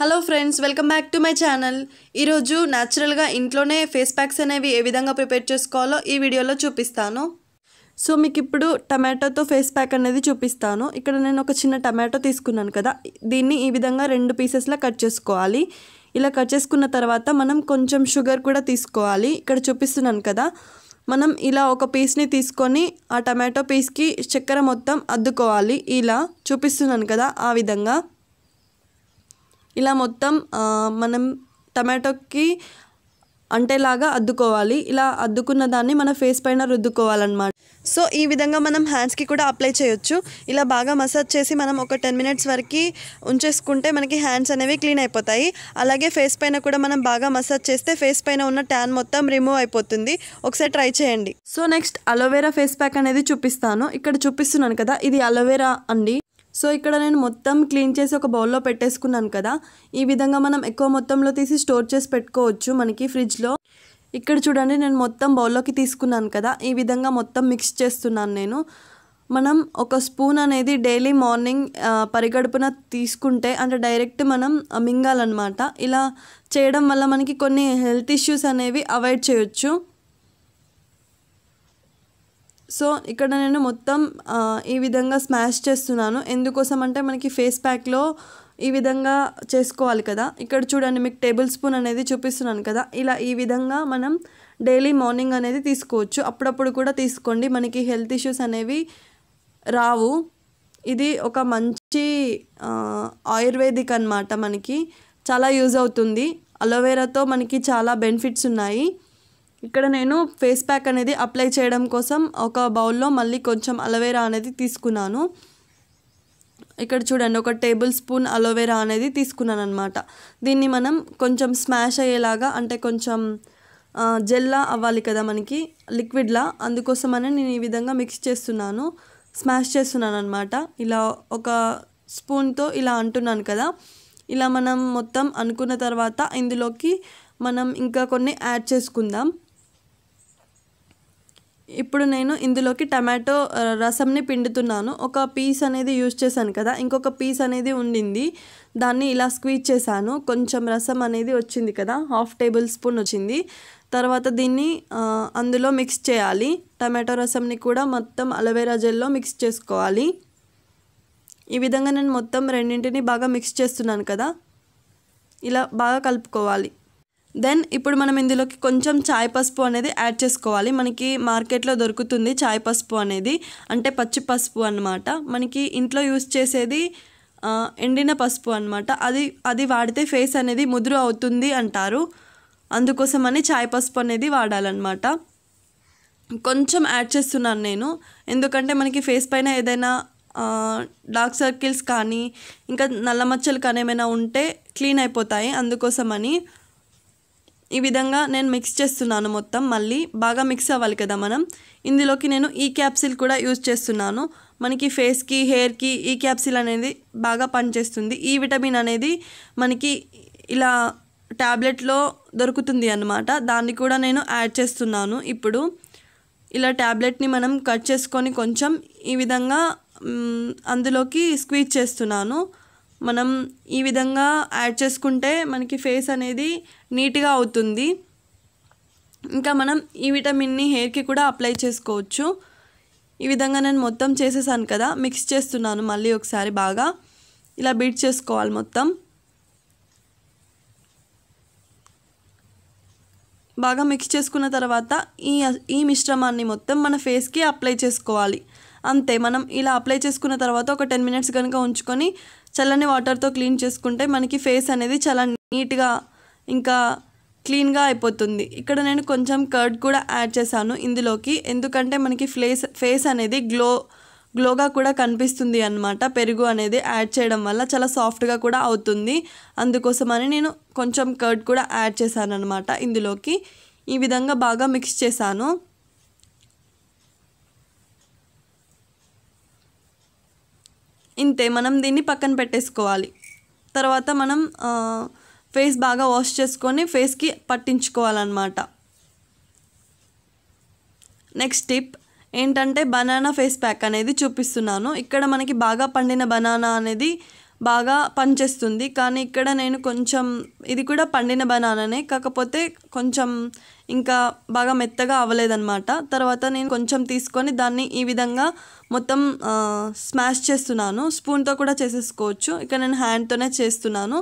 hello friends welcome back to my channel ఈరోజు న్యాచురల్గా ఇంట్లోనే ఫేస్ ప్యాక్స్ అనేవి ఏ విధంగా ప్రిపేర్ చేసుకోవాలో ఈ వీడియోలో చూపిస్తాను సో మీకు ఇప్పుడు టమాటోతో ఫేస్ ప్యాక్ అనేది చూపిస్తాను ఇక్కడ నేను ఒక చిన్న టమాటో తీసుకున్నాను కదా దీన్ని ఈ విధంగా రెండు పీసెస్లో కట్ చేసుకోవాలి ఇలా కట్ చేసుకున్న తర్వాత మనం కొంచెం షుగర్ కూడా తీసుకోవాలి ఇక్కడ చూపిస్తున్నాను కదా మనం ఇలా ఒక పీస్ని తీసుకొని ఆ టమాటో పీస్కి చక్కెర మొత్తం అద్దుకోవాలి ఇలా చూపిస్తున్నాను కదా ఆ విధంగా ఇలా మొత్తం మనం టమాటోకి అంటేలాగా అద్దుకోవాలి ఇలా అద్దుకున్న దాన్ని మన ఫేస్ పైన రుద్దుకోవాలన్నమాట సో ఈ విధంగా మనం హ్యాండ్స్కి కూడా అప్లై చేయొచ్చు ఇలా బాగా మసాజ్ చేసి మనం ఒక టెన్ మినిట్స్ వరకు ఉంచేసుకుంటే మనకి హ్యాండ్స్ అనేవి క్లీన్ అయిపోతాయి అలాగే ఫేస్ పైన కూడా మనం బాగా మసాజ్ చేస్తే ఫేస్ పైన ఉన్న ట్యాన్ మొత్తం రిమూవ్ అయిపోతుంది ఒకసారి ట్రై చేయండి so next aloe vera face pack అనేది చూపిస్తాను ఇక్కడ చూపిస్తున్నాను కదా ఇది అలోవేరా అండి సో ఇక్కడ నేను మొత్తం క్లీన్ చేసి ఒక బౌల్లో పెట్టేసుకున్నాను కదా ఈ విధంగా మనం ఎక్కువ మొత్తంలో తీసి స్టోర్ చేసి పెట్టుకోవచ్చు మనకి ఫ్రిడ్జ్లో ఇక్కడ చూడండి నేను మొత్తం బౌల్లోకి తీసుకున్నాను కదా ఈ విధంగా మొత్తం మిక్స్ చేస్తున్నాను నేను మనం ఒక స్పూన్ అనేది డైలీ మార్నింగ్ పరిగడుపున తీసుకుంటే అంటే డైరెక్ట్ మనం మింగాలన్నమాట ఇలా చేయడం వల్ల మనకి కొన్ని హెల్త్ ఇష్యూస్ అనేవి అవాయిడ్ చేయొచ్చు సో ఇక్కడ నేను మొత్తం ఈ విధంగా స్మాష్ చేస్తున్నాను ఎందుకోసం అంటే మనకి ఫేస్ ప్యాక్లో ఈ విధంగా చేసుకోవాలి కదా ఇక్కడ చూడండి మీకు టేబుల్ స్పూన్ అనేది చూపిస్తున్నాను కదా ఇలా ఈ విధంగా మనం డైలీ మార్నింగ్ అనేది తీసుకోవచ్చు అప్పుడప్పుడు కూడా తీసుకోండి మనకి హెల్త్ ఇష్యూస్ అనేవి రావు ఇది ఒక మంచి ఆయుర్వేదిక్ అనమాట మనకి చాలా యూజ్ అవుతుంది అలోవేరాతో మనకి చాలా బెనిఫిట్స్ ఉన్నాయి ఇక్కడ నేను ఫేస్ ప్యాక్ అనేది అప్లై చేయడం కోసం ఒక బౌల్లో మళ్ళీ కొంచెం అలోవేరా అనేది తీసుకున్నాను ఇక్కడ చూడండి ఒక టేబుల్ స్పూన్ అలోవేరా అనేది తీసుకున్నాను అనమాట దీన్ని మనం కొంచెం స్మాష్ అయ్యేలాగా అంటే కొంచెం జెల్లా అవ్వాలి కదా మనకి లిక్విడ్లా అందుకోసం అని నేను ఈ విధంగా మిక్స్ చేస్తున్నాను స్మాష్ చేస్తున్నాను అనమాట ఇలా ఒక స్పూన్తో ఇలా అంటున్నాను కదా ఇలా మనం మొత్తం అనుకున్న తర్వాత ఇందులోకి మనం ఇంకా కొన్ని యాడ్ చేసుకుందాం ఇప్పుడు నేను ఇందులోకి టమాటో రసంని పిండుతున్నాను ఒక పీస్ అనేది యూజ్ చేశాను కదా ఇంకొక పీస్ అనేది ఉండింది దాన్ని ఇలా స్క్వీజ్ చేశాను కొంచెం రసం అనేది వచ్చింది కదా హాఫ్ టేబుల్ స్పూన్ వచ్చింది తర్వాత దీన్ని అందులో మిక్స్ చేయాలి టమాటో రసంని కూడా మొత్తం అలవేరా జెల్లో మిక్స్ చేసుకోవాలి ఈ విధంగా నేను మొత్తం రెండింటిని బాగా మిక్స్ చేస్తున్నాను కదా ఇలా బాగా కలుపుకోవాలి దెన్ ఇప్పుడు మనం ఇందులోకి కొంచెం చాయ్ పసుపు అనేది యాడ్ చేసుకోవాలి మనకి మార్కెట్లో దొరుకుతుంది చాయ్ పసుపు అనేది అంటే పచ్చి పసుపు అనమాట మనకి ఇంట్లో యూస్ చేసేది ఎండిన పసుపు అనమాట అది అది వాడితే ఫేస్ అనేది ముదురు అవుతుంది అంటారు అందుకోసమని చాయ్ పసుపు అనేది వాడాలన్నమాట కొంచెం యాడ్ చేస్తున్నాను నేను ఎందుకంటే మనకి ఫేస్ పైన ఏదైనా డార్క్ సర్కిల్స్ కానీ ఇంకా నల్ల మచ్చలు కానీ ఏమైనా ఉంటే క్లీన్ అయిపోతాయి అందుకోసమని ఈ విధంగా నేను మిక్స్ చేస్తున్నాను మొత్తం మళ్ళీ బాగా మిక్స్ అవ్వాలి కదా మనం ఇందులోకి నేను ఈ క్యాప్సిల్ కూడా యూజ్ చేస్తున్నాను మనకి ఫేస్కి హెయిర్కి ఈ క్యాప్సిల్ అనేది బాగా పనిచేస్తుంది ఈ విటమిన్ అనేది మనకి ఇలా ట్యాబ్లెట్లో దొరుకుతుంది అన్నమాట దాన్ని కూడా నేను యాడ్ చేస్తున్నాను ఇప్పుడు ఇలా ట్యాబ్లెట్ని మనం కట్ చేసుకొని కొంచెం ఈ విధంగా అందులోకి స్క్వీజ్ చేస్తున్నాను మనం ఈ విధంగా యాడ్ చేసుకుంటే మనకి ఫేస్ అనేది నీట్గా అవుతుంది ఇంకా మనం ఈ విటమిన్ని హెయిర్కి కూడా అప్లై చేసుకోవచ్చు ఈ విధంగా నేను మొత్తం చేసేసాను కదా మిక్స్ చేస్తున్నాను మళ్ళీ ఒకసారి బాగా ఇలా బీట్ చేసుకోవాలి మొత్తం బాగా మిక్స్ చేసుకున్న తర్వాత ఈ ఈ మిశ్రమాన్ని మొత్తం మన ఫేస్కి అప్లై చేసుకోవాలి అంతే మనం ఇలా అప్లై చేసుకున్న తర్వాత ఒక టెన్ మినిట్స్ కనుక ఉంచుకొని చల్లని వాటర్తో క్లీన్ చేసుకుంటే మనకి ఫేస్ అనేది చాలా నీట్గా ఇంకా క్లీన్గా అయిపోతుంది ఇక్కడ నేను కొంచెం కర్డ్ కూడా యాడ్ చేశాను ఇందులోకి ఎందుకంటే మనకి ఫ్లేస్ ఫేస్ అనేది గ్లో గ్లోగా కూడా కనిపిస్తుంది అనమాట పెరుగు అనేది యాడ్ చేయడం వల్ల చాలా సాఫ్ట్గా కూడా అవుతుంది అందుకోసమని నేను కొంచెం కర్డ్ కూడా యాడ్ చేశాను అనమాట ఇందులోకి ఈ విధంగా బాగా మిక్స్ చేశాను ఇంతే మనం దీన్ని పక్కన పెట్టేసుకోవాలి తర్వాత మనం ఫేస్ బాగా వాష్ చేసుకొని ఫేస్కి పట్టించుకోవాలన్నమాట నెక్స్ట్ టిప్ ఏంటంటే బనానా ఫేస్ ప్యాక్ అనేది చూపిస్తున్నాను ఇక్కడ మనకి బాగా పండిన బనానా అనేది బాగా పనిచేస్తుంది కానీ ఇక్కడ నేను కొంచెం ఇది కూడా పండిన బనానానే కాకపోతే కొంచెం ఇంకా బాగా మెత్తగా అవ్వలేదన్నమాట తర్వాత నేను కొంచెం తీసుకొని దాన్ని ఈ విధంగా మొత్తం స్మాష్ చేస్తున్నాను స్పూన్తో కూడా చేసేసుకోవచ్చు ఇక్కడ నేను హ్యాండ్తోనే చేస్తున్నాను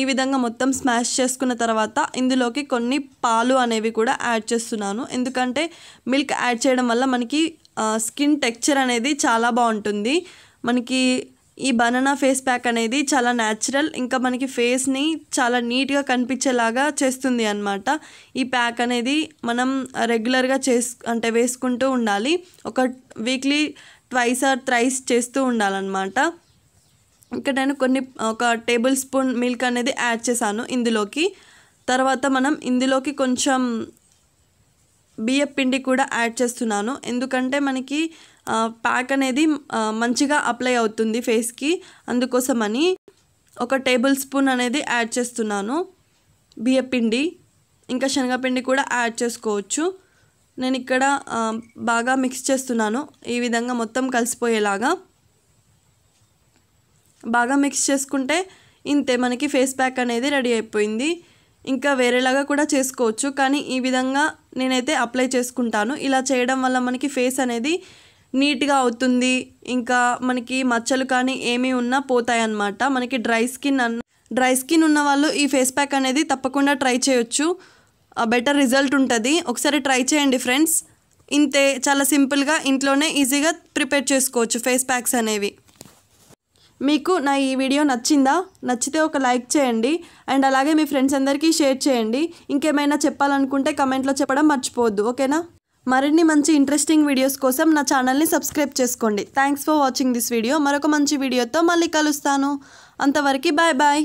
ఈ విధంగా మొత్తం స్మాష్ చేసుకున్న తర్వాత ఇందులోకి కొన్ని పాలు అనేవి కూడా యాడ్ చేస్తున్నాను ఎందుకంటే మిల్క్ యాడ్ చేయడం వల్ల మనకి స్కిన్ టెక్చర్ అనేది చాలా బాగుంటుంది మనకి ఈ బనానా ఫేస్ ప్యాక్ అనేది చాలా న్యాచురల్ ఇంకా మనకి ఫేస్ని చాలా నీట్గా కనిపించేలాగా చేస్తుంది అనమాట ఈ ప్యాక్ అనేది మనం రెగ్యులర్గా చేస్ అంటే వేసుకుంటూ ఉండాలి ఒక వీక్లీ ట్వైస్ ఆర్ థ్రైస్ చేస్తూ ఉండాలన్నమాట ఇక్కడ నేను కొన్ని ఒక టేబుల్ స్పూన్ మిల్క్ అనేది యాడ్ చేశాను ఇందులోకి తర్వాత మనం ఇందులోకి కొంచెం బియ్య పిండి కూడా యాడ్ చేస్తున్నాను ఎందుకంటే మనకి ప్యాక్ అనేది మంచిగా అప్లై అవుతుంది ఫేస్కి అందుకోసమని ఒక టేబుల్ స్పూన్ అనేది యాడ్ చేస్తున్నాను బియ్య పిండి ఇంకా శనగపిండి కూడా యాడ్ చేసుకోవచ్చు నేను ఇక్కడ బాగా మిక్స్ చేస్తున్నాను ఈ విధంగా మొత్తం కలిసిపోయేలాగా బాగా మిక్స్ చేసుకుంటే ఇంతే మనకి ఫేస్ ప్యాక్ అనేది రెడీ అయిపోయింది ఇంకా వేరేలాగా కూడా చేసుకోవచ్చు కానీ ఈ విధంగా నేనైతే అప్లై చేసుకుంటాను ఇలా చేయడం వల్ల మనకి ఫేస్ అనేది నీట్గా అవుతుంది ఇంకా మనకి మచ్చలు కానీ ఏమీ ఉన్నా పోతాయన్నమాట మనకి డ్రై స్కిన్ అన్న డ్రై స్కిన్ ఉన్న వాళ్ళు ఈ ఫేస్ ప్యాక్ అనేది తప్పకుండా ట్రై చేయొచ్చు బెటర్ రిజల్ట్ ఉంటుంది ఒకసారి ట్రై చేయండి ఫ్రెండ్స్ ఇంతే చాలా సింపుల్గా ఇంట్లోనే ఈజీగా ప్రిపేర్ చేసుకోవచ్చు ఫేస్ ప్యాక్స్ అనేవి మీకు నా ఈ వీడియో నచ్చిందా నచ్చితే ఒక లైక్ చేయండి అండ్ అలాగే మీ ఫ్రెండ్స్ అందరికీ షేర్ చేయండి ఇంకేమైనా చెప్పాలనుకుంటే కమెంట్లో చెప్పడం మర్చిపోవద్దు ఓకేనా మరిన్ని మంచి ఇంట్రెస్టింగ్ వీడియోస్ కోసం నా ఛానల్ని సబ్స్క్రైబ్ చేసుకోండి thanks for watching this video మరొక మంచి వీడియోతో మళ్ళీ కలుస్తాను అంతవరకు బాయ్ బాయ్